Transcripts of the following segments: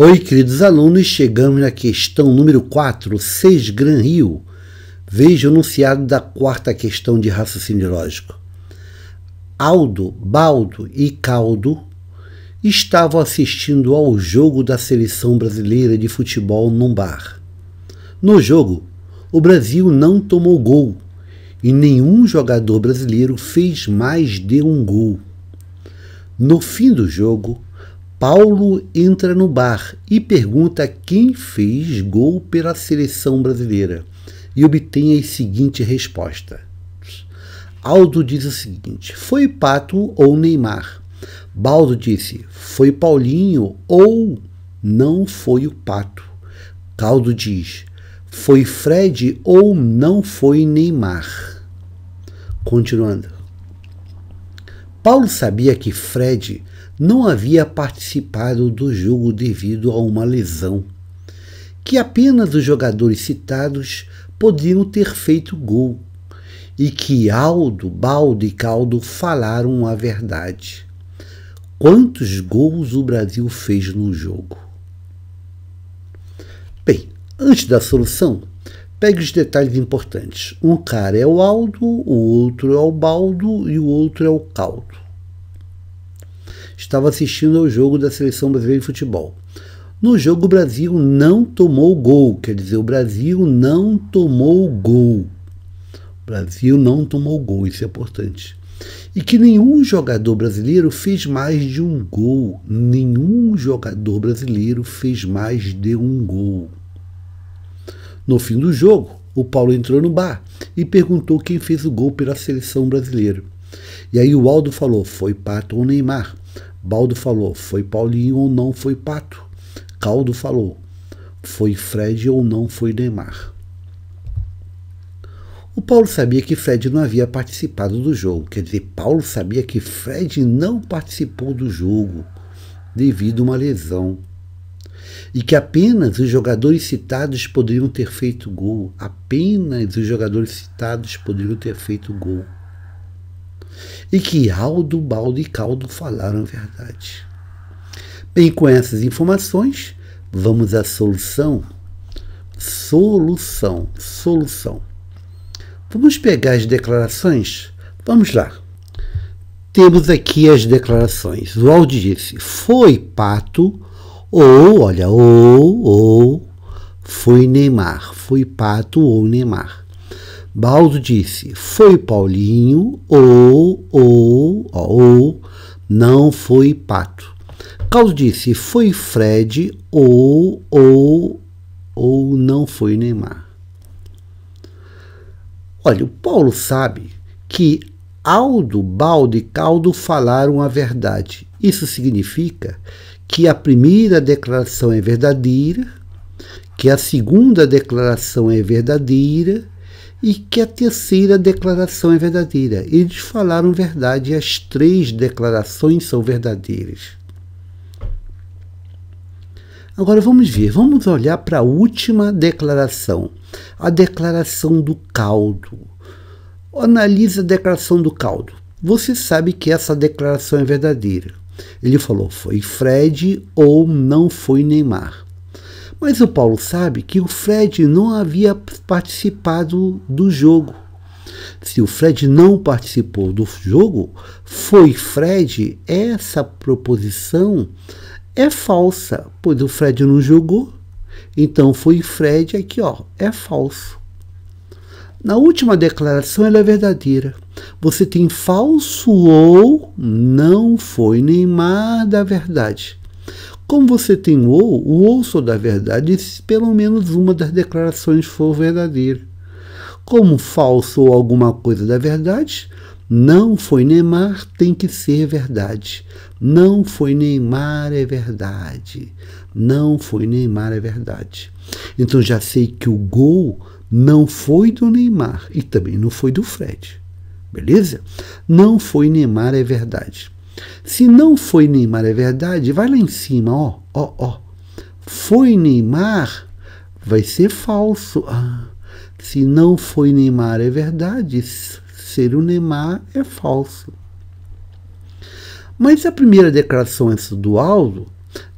Oi, queridos alunos, chegamos na questão número 4, 6 Gran Rio. Veja o enunciado da quarta questão de raciocínio lógico. Aldo, baldo e caldo estavam assistindo ao jogo da seleção brasileira de futebol num bar. No jogo, o Brasil não tomou gol e nenhum jogador brasileiro fez mais de um gol. No fim do jogo, Paulo entra no bar e pergunta quem fez gol pela seleção brasileira e obtém a seguinte resposta. Aldo diz o seguinte: foi Pato ou Neymar? Baldo disse: Foi Paulinho ou não foi o Pato. Caldo diz: Foi Fred ou não foi Neymar. Continuando. Paulo sabia que Fred não havia participado do jogo devido a uma lesão, que apenas os jogadores citados podiam ter feito gol, e que Aldo, Baldo e Caldo falaram a verdade. Quantos gols o Brasil fez no jogo? Bem, antes da solução, pegue os detalhes importantes. Um cara é o Aldo, o outro é o Baldo e o outro é o Caldo. Estava assistindo ao jogo da Seleção Brasileira de Futebol. No jogo o Brasil não tomou gol, quer dizer, o Brasil não tomou gol. O Brasil não tomou gol, isso é importante e que nenhum jogador brasileiro fez mais de um gol. Nenhum jogador brasileiro fez mais de um gol. No fim do jogo, o Paulo entrou no bar e perguntou quem fez o gol pela seleção brasileira. E aí o Aldo falou: foi Pato ou Neymar. Baldo falou: foi Paulinho ou não foi Pato. Caldo falou: foi Fred ou não foi Neymar. O Paulo sabia que Fred não havia participado do jogo, quer dizer, Paulo sabia que Fred não participou do jogo devido a uma lesão e que apenas os jogadores citados poderiam ter feito gol. Apenas os jogadores citados poderiam ter feito gol. E que Aldo, Baldo e Caldo falaram a verdade. Bem, com essas informações, vamos à solução. Solução, solução. Vamos pegar as declarações? Vamos lá. Temos aqui as declarações. O Aldi disse: foi Pato, ou, olha, ou, ou, foi Neymar. Foi Pato ou Neymar. Baldo disse: foi Paulinho, ou, ou, ou, não foi Pato. Carlos disse: foi Fred, ou, ou, ou, não foi Neymar. Olha, o Paulo sabe que Aldo, Baldo e Caldo falaram a verdade. Isso significa que a primeira declaração é verdadeira, que a segunda declaração é verdadeira e que a terceira declaração é verdadeira. Eles falaram verdade e as três declarações são verdadeiras. Agora vamos ver, vamos olhar para a última declaração, a declaração do caldo. Analise a declaração do caldo. Você sabe que essa declaração é verdadeira. Ele falou: foi Fred ou não foi Neymar. Mas o Paulo sabe que o Fred não havia participado do jogo. Se o Fred não participou do jogo, foi Fred, essa proposição é falsa, pois o Fred não jogou, então foi Fred aqui, ó, é falso. Na última declaração ela é verdadeira. Você tem falso ou não foi Neymar da verdade. Como você tem ou, o ou sou da verdade, se pelo menos uma das declarações for verdadeira. Como falso ou alguma coisa da verdade, não foi Neymar tem que ser verdade. Não foi Neymar é verdade. Não foi Neymar é verdade. Então já sei que o gol não foi do Neymar e também não foi do Fred. Beleza? Não foi Neymar é verdade. Se não foi Neymar é verdade, vai lá em cima, ó, ó, ó. Foi Neymar vai ser falso. Ah, se não foi Neymar é verdade, ser o Neymar é falso. Mas a primeira declaração antes do Aldo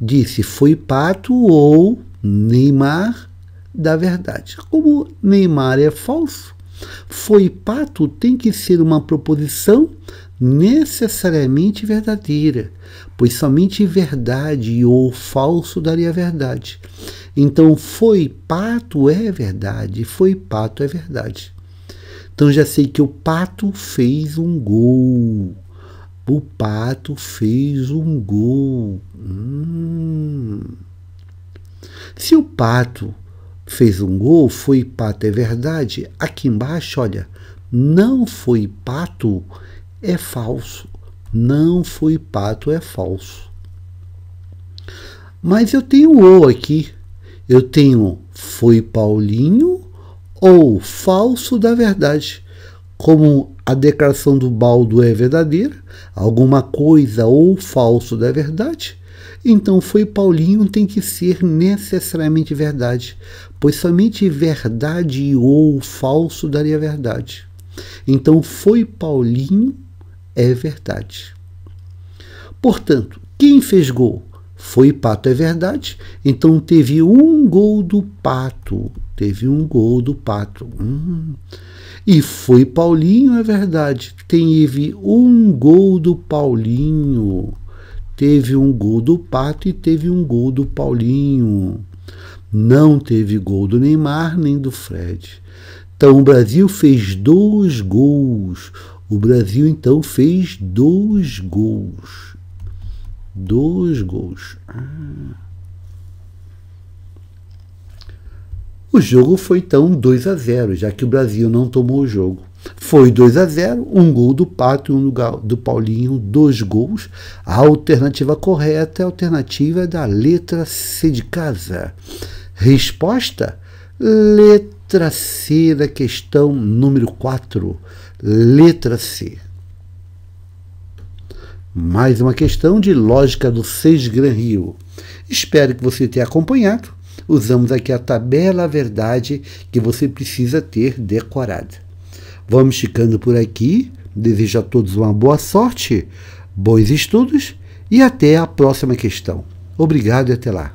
disse foi Pato ou Neymar da verdade. Como Neymar é falso, foi Pato tem que ser uma proposição necessariamente verdadeira, pois somente verdade ou falso daria verdade. Então, foi pato é verdade, foi pato é verdade. Então já sei que o Pato fez um gol. O Pato fez um gol. Hum. Se o Pato fez um gol, foi Pato, é verdade. Aqui embaixo, olha, não foi Pato, é falso. Não foi Pato, é falso. Mas eu tenho o aqui. Eu tenho foi Paulinho ou falso da verdade, como a declaração do baldo é verdadeira, alguma coisa ou falso da verdade, então foi Paulinho tem que ser necessariamente verdade, pois somente verdade ou falso daria verdade. Então foi Paulinho é verdade. Portanto, quem fez gol? Foi Pato, é verdade. Então teve um gol do Pato. Teve um gol do Pato. Hum. E foi Paulinho, é verdade. Teve um gol do Paulinho. Teve um gol do Pato e teve um gol do Paulinho. Não teve gol do Neymar nem do Fred. Então o Brasil fez dois gols. O Brasil então fez dois gols. Dois gols. Ah. O jogo foi então 2 a 0, já que o Brasil não tomou o jogo. Foi 2 a 0, um gol do Pato e um do Paulinho, dois gols. A alternativa correta é a alternativa é da letra C de casa. Resposta: letra C da questão número 4. Letra C. Mais uma questão de lógica do 6 Gran Rio. Espero que você tenha acompanhado usamos aqui a tabela verdade que você precisa ter decorada. Vamos ficando por aqui. Desejo a todos uma boa sorte, bons estudos e até a próxima questão. Obrigado e até lá.